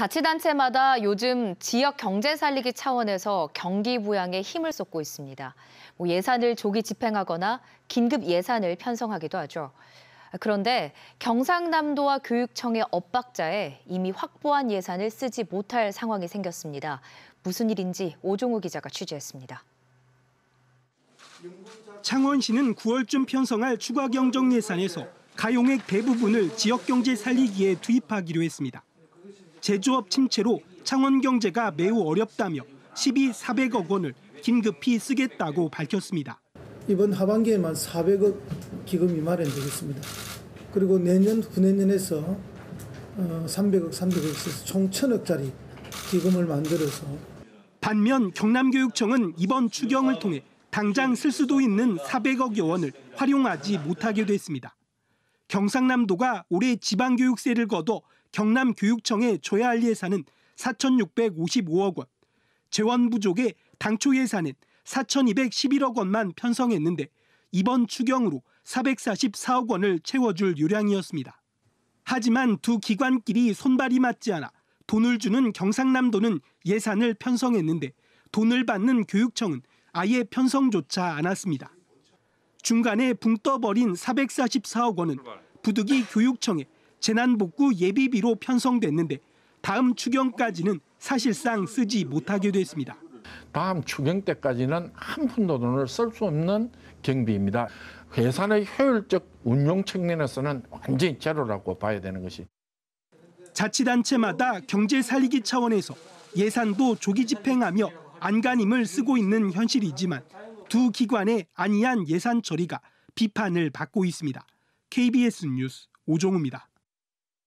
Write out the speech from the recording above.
자치단체마다 요즘 지역 경제 살리기 차원에서 경기 부양에 힘을 쏟고 있습니다. 뭐 예산을 조기 집행하거나 긴급 예산을 편성하기도 하죠. 그런데 경상남도와 교육청의 엇박자에 이미 확보한 예산을 쓰지 못할 상황이 생겼습니다. 무슨 일인지 오종우 기자가 취재했습니다. 창원시는 9월쯤 편성할 추가 경정 예산에서 가용액 대부분을 지역 경제 살리기에 투입하기로 했습니다. 제조업 침체로 창원 경제가 매우 어렵다며 12 400억 원을 긴급히 쓰겠다고 밝혔습니다. 이번 하반기에만 400억 기금이 마련되겠습니다. 그리고 내년 후내년에서 300억 어, 300억 총 1000억짜리 기금을 만들어서 반면 경남교육청은 이번 추경을 통해 당장 쓸 수도 있는 400억여 원을 활용하지 못하게 됐습니다. 경상남도가 올해 지방교육세를 거둬 경남 교육청의 조야할 예산은 4,655억 원, 재원 부족에 당초 예산은 4,211억 원만 편성했는데 이번 추경으로 444억 원을 채워줄 요량이었습니다. 하지만 두 기관끼리 손발이 맞지 않아 돈을 주는 경상남도는 예산을 편성했는데 돈을 받는 교육청은 아예 편성조차 않았습니다. 중간에 붕 떠버린 444억 원은 부득이 교육청에 재난복구 예비비로 편성됐는데 다음 추경까지는 사실상 쓰지 못하게 됐습니다. 다음 추경 때까지는 한 푼도 돈을 쓸 수 없는 경비입니다. 예산의 효율적 운용 측면에서는 완전히 제로라고 봐야 되는 것이. 자치단체마다 경제 살리기 차원에서 예산도 조기 집행하며 안간힘을 쓰고 있는 현실이지만 두 기관의 안이한 예산 처리가 비판을 받고 있습니다. KBS 뉴스 오종우입니다.